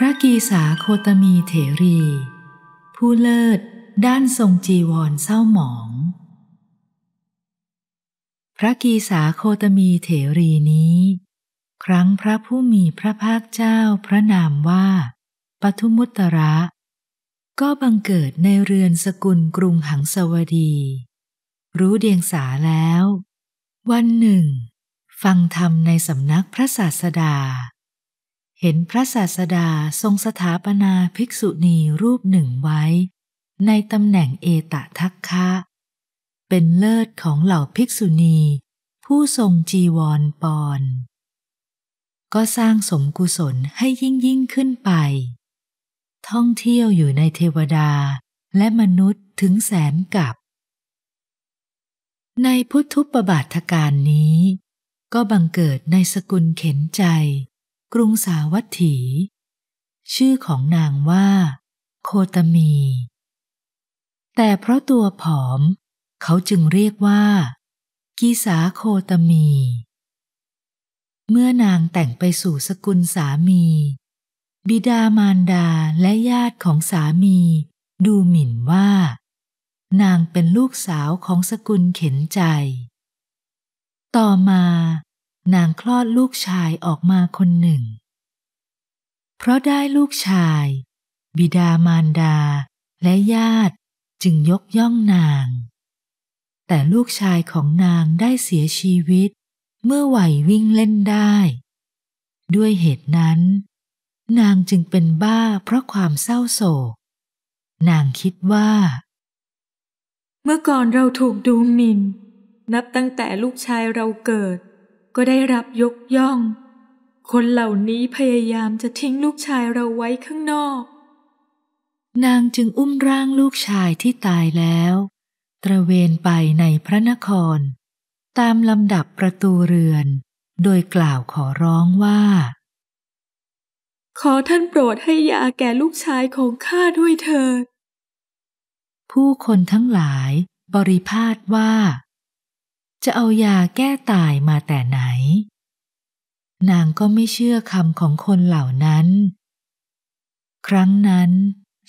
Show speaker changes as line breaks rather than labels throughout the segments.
พระกีสาโคตมีเถรี ผู้เลิศด้านทรงจีวรเศร้าหมอง พระกีสาโคตมีเถรีนี้ ครั้งพระผู้มีพระภาคเจ้าพระนามว่า ปทุมุตระ ก็บังเกิดในเรือนสกุลกรุงหังสวดี รู้เดียงสาแล้ว วันหนึ่ง ฟังธรรมในสำนักพระศาสดาเห็นพระศาสดาทรงสถาปนาภิกษุณีรูปหนึ่งไว้ในตำแหน่งเอตทัคคะ เป็นเลิศของเหล่าภิกษุณี ผู้ทรงจีวรปอน ก็สร้างสมกุศลให้ยิ่งยิ่งขึ้นไป ท่องเที่ยวอยู่ในเทวดาและมนุษย์ถึงแสนกับ ในพุทธุปบาทการนี้ก็บังเกิดในสกุลเข็นใจกรุงสาวัตถี ชื่อของนางว่า โคตมี แต่เพราะตัวผอม เขาจึงเรียกว่า กีสาโคตมี เมื่อนางแต่งไปสู่สกุลสามี บิดามารดาและญาติของสามี ดูหมิ่นว่า นางเป็นลูกสาวของสกุลเข็นใจ ต่อมานางคลอดลูกชายออกมาคนหนึ่ง เพราะได้ลูกชาย บิดามารดาและญาติจึงยกย่องนาง แต่ลูกชายของนางได้เสียชีวิต เมื่อไหววิ่งเล่นได้ ด้วยเหตุนั้น นางจึงเป็นบ้าเพราะความเศร้าโศก นางคิดว่า
เมื่อก่อนเราถูกดูหมิน่นนับตั้งแต่ลูกชายเราเกิดก็ได้รับยกย่อง คนเหล่านี้พยายามจะทิ้งลูกชายเราไว้ข้างนอก
นางจึงอุ้มร่างลูกชายที่ตายแล้ว ตระเวนไปในพระนคร ตามลำดับประตูเรือน โดยกล่าวขอร้องว่า
ขอท่านโปรดให้ยาแก่ลูกชายของข้าด้วยเถิด ผู้คนท
ั้งหลายบริพาทว่าจะเอายาแก้ตายมาแต่ไหน นางก็ไม่เชื่อคำของคนเหล่านั้น ครั้งนั้น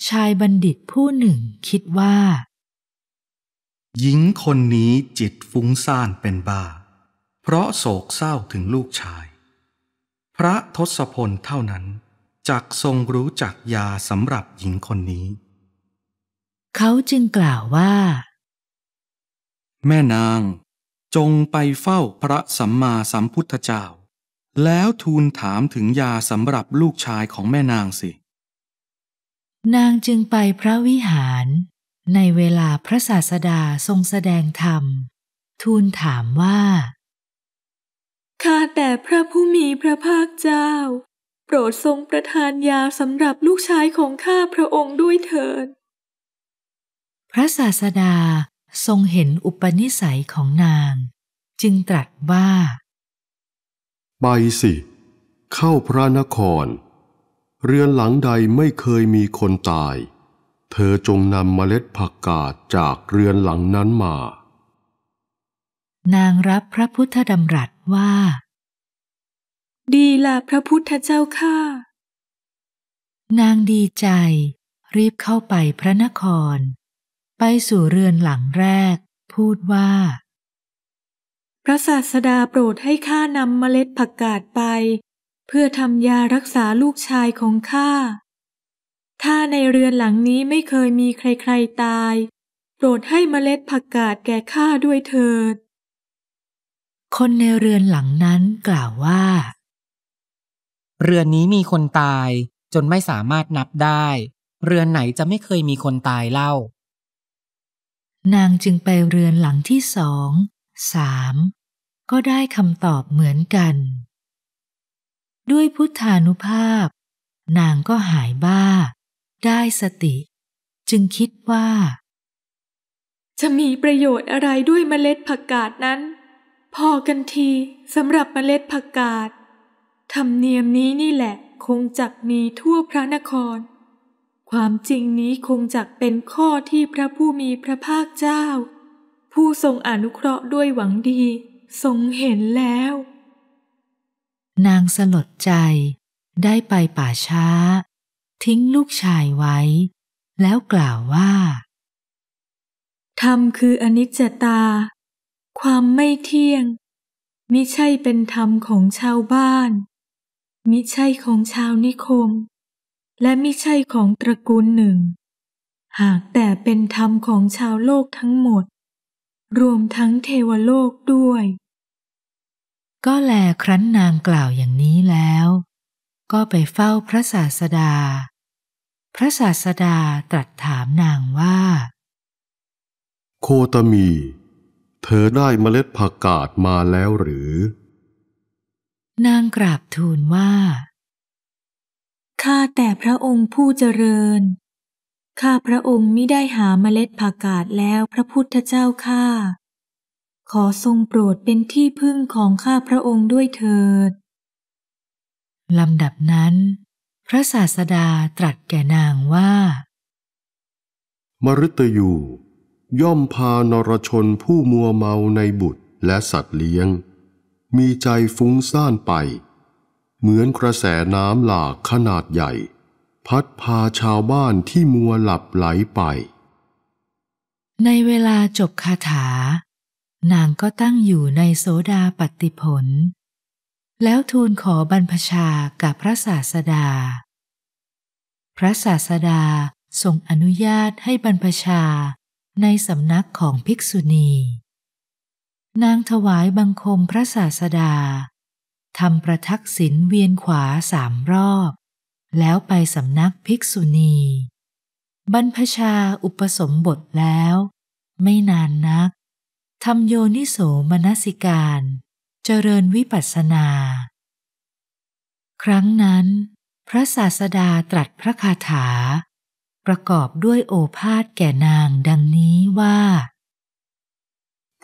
ชายบัณฑิตผู้หนึ่งคิดว่า
หญิงคนนี้จิตฟุ้งซ่านเป็นบ้า เพราะโศกเศร้าถึงลูกชาย พระทศพลเท่านั้นจักทรงรู้จักยาสำหรับหญิงคนนี้
เขาจึงกล่าวว่า
แม่นางจงไปเฝ้าพระสัมมาสัมพุทธเจ้า แล้วทูลถามถึงยาสำหรับลูกชายของแม่นางสิ
นางจึงไปพระวิหาร ในเวลาพระศาสดาทรงแสดงธรรม ทูลถามว่า
ข้าแต่พระผู้มีพระภาคเจ้า โปรดทรงประทานยาสำหรับลูกชายของข้าพระองค์ด้วยเถิด พระศาส
ดาทรงเห็นอุปนิสัยของนาง จึงตรัสว่า
ไปสิ เข้าพระนคร เรือนหลังใดไม่เคยมีคนตาย เธอจงนำเมล็ดผักกาดจากเรือนหลังนั้นมา
นางรับพระพุทธดำรัสว่า ดีละพระพุทธเจ้าค่ะนางดีใจรีบเข้าไปพระนครไปสู่เรือนหลัง
แรก พูดว่า พระศาสดาโปรดให้ข้านำเมล็ดผักกาดไป เพื่อทำยารักษาลูกชายของข้าถ้าในเรือนหลังนี้ไม่เคยมีใครๆตาย โปรดให้เมล็ดผักกาดแก่ข้าด้วยเถิด คนในเรือนหลังนั้นกล่าวว่า
เรือนนี้มีคนตาย จนไม่สามารถนับได้ เรือนไหนจะไม่เคยมีคนตายเล่า
นางจึงไปเรือนหลังที่สองสามก็ได้คำตอบเหมือนกัน ด้วยพุทธานุภาพ นางก็หายบ้า ได้สติ จึงคิดว่า
จะมีประโยชน์อะไรด้วยเมล็ดผักกาดนั้น พอกันทีสำหรับเมล็ดผักกาดธรรมเนียมนี้นี่แหละคงจักมีทั่วพระนครความจริงนี้คงจักเป็นข้อที่พระผู้มีพระภาคเจ้า ผู้ทรงอนุเคราะห์ด้วยหวังดี ทรงเห็นแล้ว
นางสลดใจได้ไปป่าช้า
ทิ้งลูกชายไว้ แล้วกล่าวว่า ธรรมคืออนิจจตา ความไม่เที่ยง มิใช่เป็นธรรมของชาวบ้าน มิใช่ของชาวนิคมและมิใช่ของตระกูลหนึ่ง หากแต่เป็นธรรมของชาวโลกทั้งหมด รวมทั้งเทวโลกด้วย
ก็แลครั้นนางกล่าวอย่างนี้แล้ว ก็ไปเฝ้าพระศาสดา พระศาสดาตรัสถามนางว่า
โคตมีเธอได้เมล็ดผักกาดมาแล้วหรือ
นางกราบทูลว่าข้าแต่พระองค์ผู้เจริญ ข้าพระองค์มิได้หาเมล็ดผักกาดแล้วพระพุทธเจ้าข้าขอทรงโปรดเป็นที่พึ่งของข้าพระองค์ด้วยเถิด
ลำดับนั้น พระศาสดาตรัสแก่นางว่า
มรตยูย่อมพานรชนผู้มัวเมาในบุตรและสัตว์เลี้ยง มีใจฟุ้งซ่านไปเหมือนกระแสน้ำหลากขนาดใหญ่ พัดพาชาวบ้านที่มัวหลับไหลไป ใ
นเวลาจบคาถา นางก็ตั้งอยู่ในโซดาปฏิผล แล้วทูลขอบรรพชากับพระศาสดา พระศาสดาทรงอนุญาตให้บรรพชาในสำนักของภิกษุณี นางถวายบังคมพระศาสดาทำประทักษิณเวียนขวาสามรอบ แล้วไปสำนักภิกษุณี บรรพชาอุปสมบทแล้ว ไม่นานนักทำโยนิโสมนสิการ เจริญวิปัสสนา ครั้งนั้น พระศาสดาตรัสพระคาถา ประกอบด้วยโอภาษแก่นางดังนี้ว่
า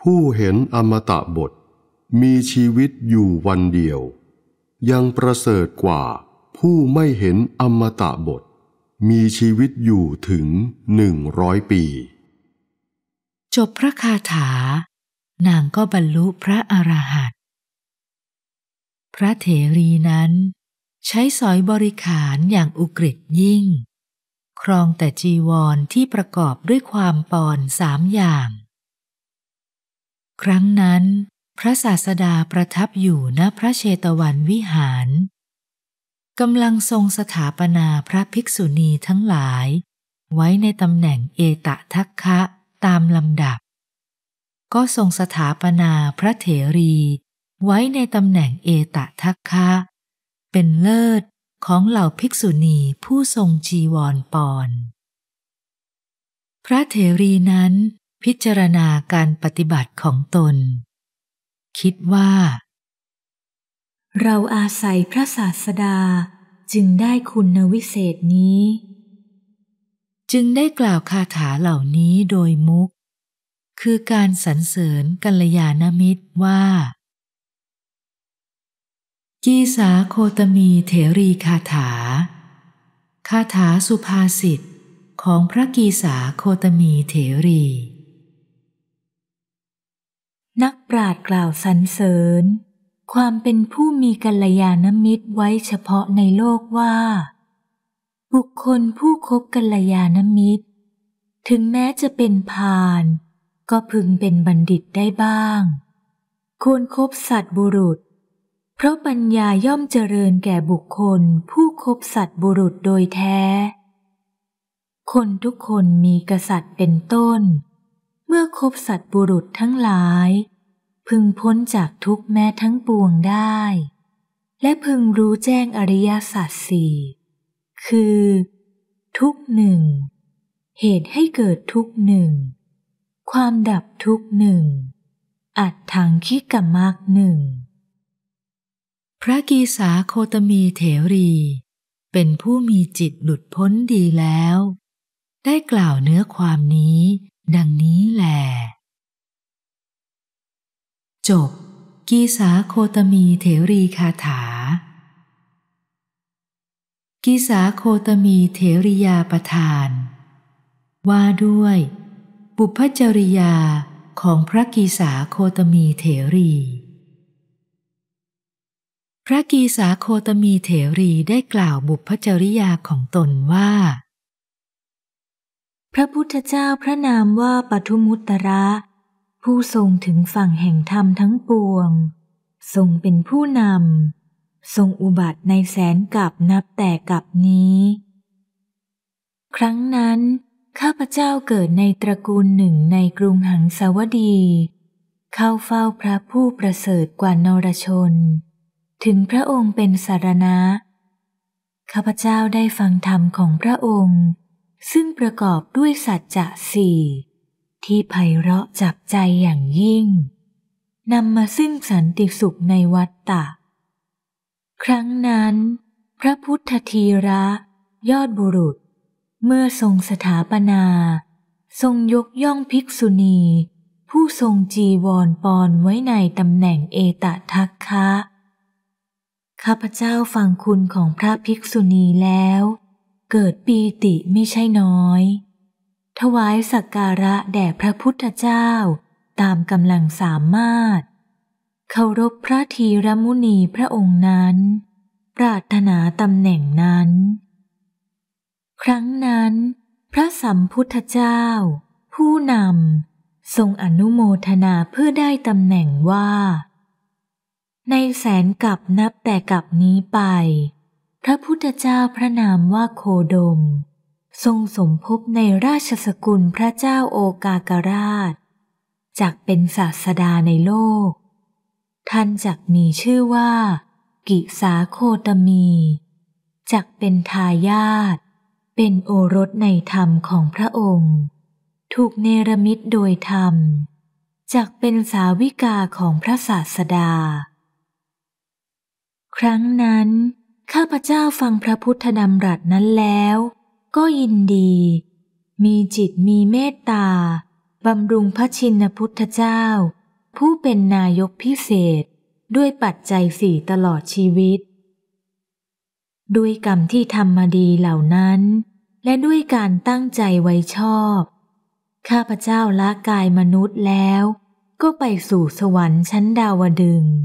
ผู้เห็นอมตะบทมีชีวิตอยู่วันเดียว ยังประเสริฐกว่าผู้ไม่เห็นอมตะบท มีชีวิตอยู่ถึงหนึ่งร้อยปี
จบพระคาถา นางก็บรรลุพระอรหันต์พระเถรีนั้น ใช้สอยบริขารอย่างอุกฤษยิ่ง ครองแต่จีวรที่ประกอบด้วยความปอนสามอย่าง ครั้งนั้นพระศาสดาประทับอยู่ณพระเชตวันวิหารกำลังทรงสถาปนาพระภิกษุณีทั้งหลาย ไว้ในตำแหน่งเอตะทัคคะตามลำดับ ก็ทรงสถาปนาพระเถรี ไว้ในตำแหน่งเอตะทักคะ เป็นเลิศของเหล่าภิกษุณีผู้ทรงจีวรปอน พระเถรีนั้นพิจารณาการปฏิบัติของตนคิดว่า
เราอาศัยพระศาสดาจึงได้คุณวิเศษนี้ จึงได้กล่าวคาถาเหล่านี้โดยมุก
คือการสรรเสริญกัลยาณมิตรว่า กีสาโคตมีเถรีคาถา คาถาสุภาษิตของพระกีสาโคตมีเถรี
นักปราดกล่าวสรรเสริญ ความเป็นผู้มีกัลยาณมิตรไว้เฉพาะในโลกว่า บุคคลผู้คบกัลยาณมิตร ถึงแม้จะเป็นพานก็พึงเป็นบัณฑิตได้บ้างควรคบสัตบุรุษ เพราะปัญญาย่อมเจริญแก่บุคคลผู้คบสัตบุรุษโดยแท้ คนทุกคนมีกษัตริย์เป็นต้นเมื่อคบสัตบุรุษทั้งหลาย พึงพ้นจากทุกแม้ทั้งปวงได้ และพึงรู้แจ้งอริยสัจสี่คือ ทุกหนึ่ง เหตุให้เกิดทุกหนึ่ง ความดับทุกหนึ่ง อัดถังคิกมากหนึ่ง
พระกีสาโคตมีเถรี เป็นผู้มีจิตหลุดพ้นดีแล้ว ได้กล่าวเนื้อความนี้ดังนี้แหลจบกีสาโคตมีเถรีคาถากีสาโคตมีเถริยาประทาน ว่าด้วย บุพจริยาของพระกีสาโคตมีเถรี พระกีสาโคตมีเถรีได้กล่าวบุพจริยาของตนว่า
พระพุทธเจ้าพระนามว่าปทุมุตระ ผู้ทรงถึงฝั่งแห่งธรรมทั้งปวง ทรงเป็นผู้นำทรงอุบัติในแสนกับนับแต่กับนี้ ครั้งนั้น ข้าพเจ้าเกิดในตระกูลหนึ่งในกรุงหังสาวดี เข้าเฝ้าพระผู้ประเสริฐกว่านรชน ถึงพระองค์เป็นสารณะ ข้าพเจ้าได้ฟังธรรมของพระองค์ซึ่งประกอบด้วยสัจจะสี่ ที่ไพเราะจับใจอย่างยิ่ง นำมาซึ่งสันติสุขในวัฏฏะครั้งนั้น พระพุทธทีระ ยอดบุรุษ เมื่อทรงสถาปนา ทรงยกย่องภิกษุณี ผู้ทรงจีวรปอนไว้ในตำแหน่งเอตทัคคะข้าพเจ้าฟังคุณของพระภิกษุณีแล้วเกิดปีติไม่ใช่น้อย ถวายสักการะแด่พระพุทธเจ้าตามกำลังสามารถ เคารพพระธีรมุนีพระองค์นั้น ปรารถนาตำแหน่งนั้น ครั้งนั้น พระสัมพุทธเจ้า ผู้นำทรงอนุโมทนาเพื่อได้ตำแหน่งว่า ในแสนกับนับแต่กับนี้ไปพระพุทธเจ้าพระนามว่าโคดม ทรงสมภพในราชสกุลพระเจ้าโอกากราชจากเป็นศาสดาในโลก ท่านจักมีชื่อว่ากิสาโคตมี จักเป็นทายาทเป็นโอรสในธรรมของพระองค์ ถูกเนรมิตโดยธรรม จักเป็นสาวิกาของพระศาสดา ครั้งนั้นข้าพเจ้าฟังพระพุทธดำรัสนั้นแล้ว ก็ยินดี มีจิตมีเมตตาบำรุงพระชินพุทธเจ้า ผู้เป็นนายกพิเศษ ด้วยปัจจัยสี่ตลอดชีวิต ด้วยกรรมที่ทำมาดีเหล่านั้น และด้วยการตั้งใจไว้ชอบ ข้าพเจ้าละกายมนุษย์แล้ว ก็ไปสู่สวรรค์ชั้นดาวดึงส์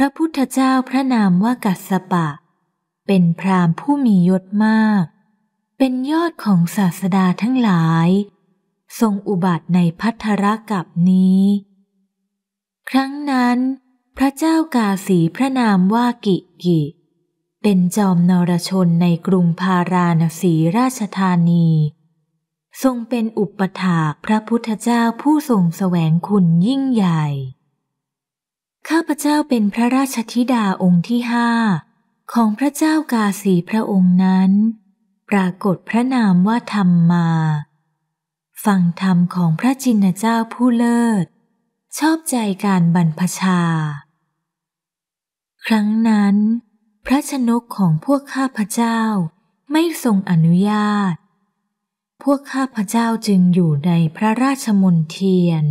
พระพุทธเจ้าพระนามว่ากัสสปะ เป็นพราหมณ์ผู้มียศมาก เป็นยอดของศาสดาทั้งหลาย ทรงอุบัติในพัทธรกับนี้ ครั้งนั้น พระเจ้ากาสีพระนามว่ากิกิ เป็นจอมนรชนในกรุงพาราณสีราชธานี ทรงเป็นอุปถาพระพุทธเจ้าผู้ทรงแสวงคุณยิ่งใหญ่ข้าพเจ้าเป็นพระราชธิดาองค์ที่ห้าของพระเจ้ากาสีพระองค์นั้น ปรากฏพระนามว่าธรรมมาฟังธรรมของพระจินเจ้าผู้เลิศ ชอบใจการบรรพชา ครั้งนั้นพระชนกของพวกข้าพเจ้าไม่ทรงอนุญาต พวกข้าพเจ้าจึงอยู่ในพระราชมนเทียน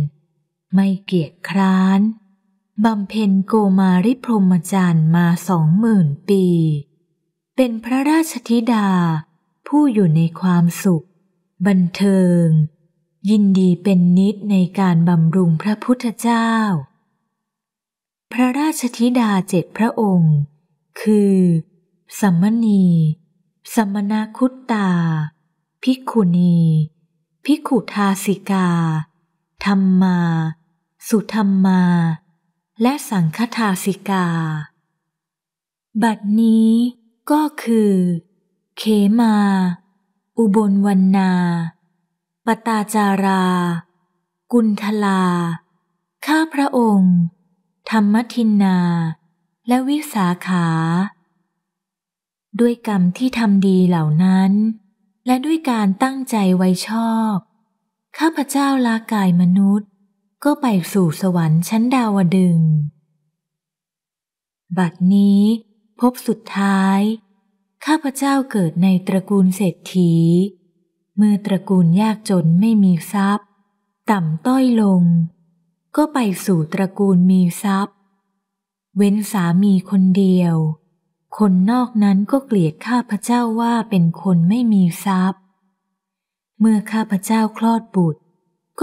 ไม่เกียจคร้านบำเพ็ญโกมาริพรมจารย์มาสองหมื่นปี เป็นพระราชธิดาผู้อยู่ในความสุข บันเทิง ยินดีเป็นนิดในการบำรุงพระพุทธเจ้า พระราชธิดาเจ็ดพระองค์ คือ สัมมณีสัมมนาคุตตา ภิกขุณี ภิกขุทาสิกา ธรรมมา สุธรรมมาและสังฆทาสิกา บัดนี้ก็คือ เขมา อุบลวันนาปตาจารา กุณทลา ข้าพระองค์ ธรรมทินนา และวิสาขา ด้วยกรรมที่ทำดีเหล่านั้น และด้วยการตั้งใจไว้ชอบ ข้าพเจ้าลากายมนุษยก็ไปสู่สวรรค์ชั้นดาวดึง บัดนี้ พบสุดท้ายข้าพเจ้าเกิดในตระกูลเศรษฐี เมื่อตระกูลยากจนไม่มีทรัพย์ ต่ำต้อยลง ก็ไปสู่ตระกูลมีทรัพย์ เว้นสามีคนเดียว คนนอกนั้นก็เกลียดข้าพเจ้าว่าเป็นคนไม่มีทรัพย์ เมื่อข้าพเจ้าคลอดบุตร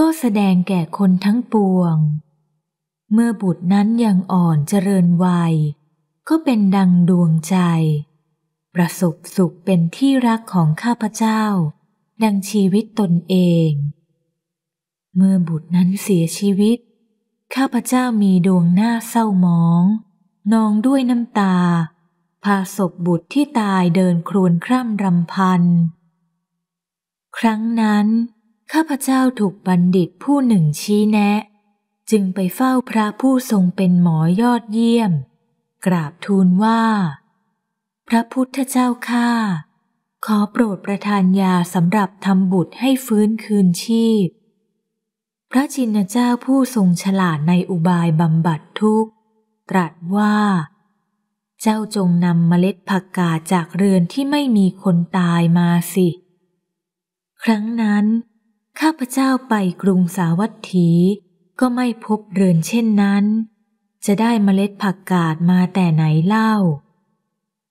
ก็แสดงแก่คนทั้งปวง เมื่อบุตรนั้นยังอ่อนเจริญวัย ก็เป็นดังดวงใจ ประสบสุขเป็นที่รักของข้าพเจ้า ดังชีวิตตนเอง เมื่อบุตรนั้นเสียชีวิต ข้าพเจ้ามีดวงหน้าเศร้าหมอง นองด้วยน้ำตา พาศพบุตรที่ตายเดินครวนคร่ำรำพันครั้งนั้นข้าพเจ้าถูกบัณฑิตผู้หนึ่งชี้แนะ จึงไปเฝ้าพระผู้ทรงเป็นหมอยอดเยี่ยม กราบทูลว่า พระพุทธเจ้าข้าขอโปรดประทานยาสำหรับทำบุตรให้ฟื้นคืนชีพ พระจินเจ้าผู้ทรงฉลาดในอุบายบำบัดทุกข์ ตรัสว่า เจ้าจงนำเมล็ดผักกาดจากเรือนที่ไม่มีคนตายมาสิ ครั้งนั้นข้าพเจ้าไปกรุงสาวัตถี ก็ไม่พบเรือนเช่นนั้น จะได้เมล็ดผักกาดมาแต่ไหนเล่า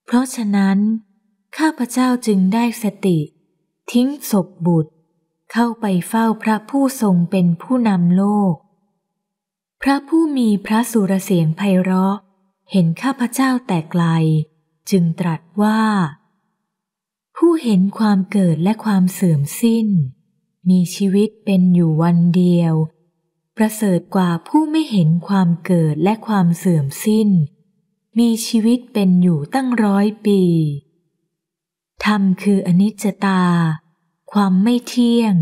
เพราะฉะนั้น ข้าพเจ้าจึงได้สติ ทิ้งศพบุตร เข้าไปเฝ้าพระผู้ทรงเป็นผู้นำโลก พระผู้มีพระสุรเสียงไพเราะเห็นข้าพเจ้าแต่ไกล จึงตรัสว่า ผู้เห็นความเกิดและความเสื่อมสิ้นมีชีวิตเป็นอยู่วันเดียว ประเสริฐกว่าผู้ไม่เห็นความเกิดและความเสื่อมสิ้น มีชีวิตเป็นอยู่ตั้งร้อยปี ธรรมคืออนิจจตา ความไม่เที่ยง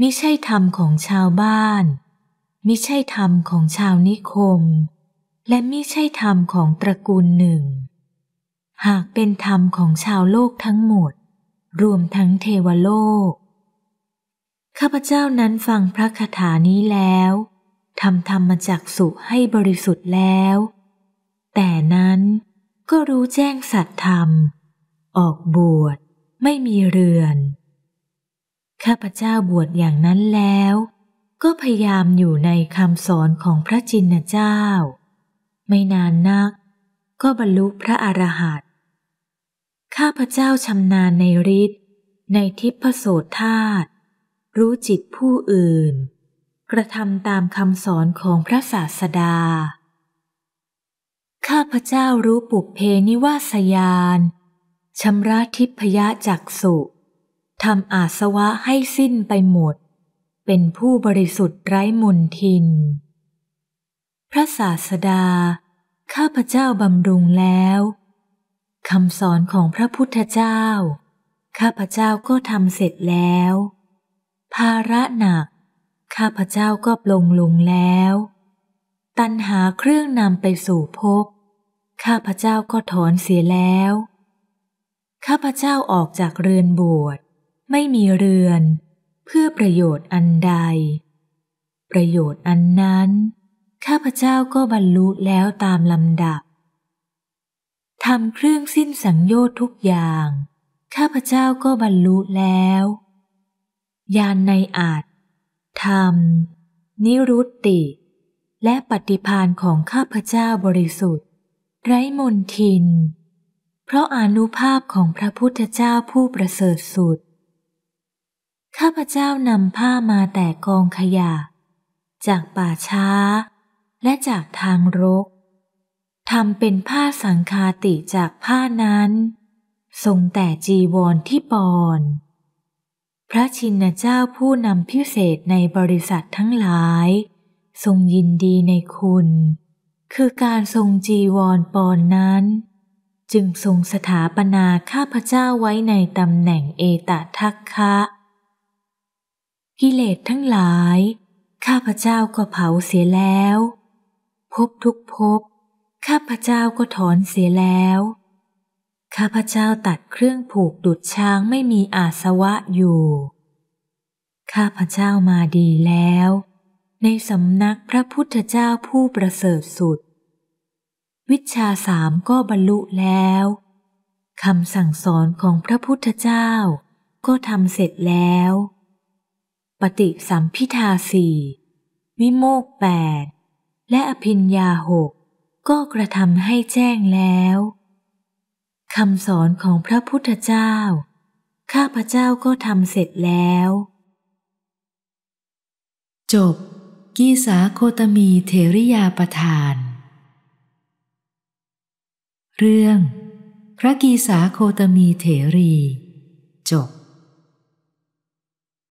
มิใช่ธรรมของชาวบ้าน มิใช่ธรรมของชาวนิคม และมิใช่ธรรมของตระกูลหนึ่ง หากเป็นธรรมของชาวโลกทั้งหมด รวมทั้งเทวโลกข้าพเจ้านั้นฟังพระคาถานี้แล้วทำธรรมจักสุให้บริสุทธิ์แล้ว แต่นั้นก็รู้แจ้งสัตธรรม ออกบวชไม่มีเรือนข้าพเจ้าบวชอย่างนั้นแล้ว ก็พยายามอยู่ในคำสอนของพระจินเจ้า ไม่นานนักก็บรรลุพระอรหันต์ข้าพเจ้าชำนาญในฤทธิ์ในทิพโสธาตุรู้จิตผู้อื่น กระทำตามคำสอนของพระศาสดา ข้าพเจ้ารู้ปุเพนิวาสยานชำระทิพยจักสุทำอาสวะให้สิ้นไปหมด เป็นผู้บริสุทธิ์ไร้มนทิน พระศาสดา ข้าพเจ้าบำรุงแล้วคำสอนของพระพุทธเจ้า ข้าพเจ้าก็ทำเสร็จแล้วภาระหนัก ข้าพเจ้าก็ปลงลงแล้ว ตันหาเครื่องนำไปสู่ภพข้าพเจ้าก็ถอนเสียแล้ว ข้าพเจ้าออกจากเรือนบวชไม่มีเรือน เพื่อประโยชน์อันใด ประโยชน์อันนั้น ข้าพเจ้าก็บรรลุแล้วตามลำดับทำเครื่องสิ้นสังโยชน์ทุกอย่าง ข้าพเจ้าก็บรรลุแล้วยานในอาจธรรม นิรุตติ และปฏิพานของข้าพเจ้าบริสุทธิ์ ไร้มนทิน เพราะอนุภาพของพระพุทธเจ้าผู้ประเสริฐสุดข้าพเจ้านำผ้ามาแต่กองขยะ จากป่าช้า และจากทางรกทำเป็นผ้าสังคาติจากผ้านั้น ทรงแต่จีวรที่ปอนพระชินเจ้าผู้นำพิเศษในบริษัททั้งหลาย ทรงยินดีในคุณ คือการทรงจีวรปอนนั้น จึงทรงสถาปนาข้าพเจ้าไว้ในตำแหน่งเอตทัคคะ กิเลสทั้งหลาย ข้าพเจ้าก็เผาเสียแล้ว พบทุกพบ ข้าพเจ้าก็ถอนเสียแล้วข้าพเจ้าตัดเครื่องผูกดุดช้างไม่มีอาสวะอยู่ ข้าพเจ้ามาดีแล้วในสำนักพระพุทธเจ้าผู้ประเสริฐสุด วิชาสามก็บรรลุแล้ว คำสั่งสอนของพระพุทธเจ้าก็ทำเสร็จแล้ว ปฏิสัมพิทาสี่วิโมกแปดและอภินยาหกก็กระทำให้แจ้งแล้วคำสอนของพระพุทธเจ้า ข้าพระเจ้าก็ทำเสร็จแล้ว
จบ กีสาโคตมีเทริยาประทาน เรื่อง พระกีสาโคตมีเถรีจบ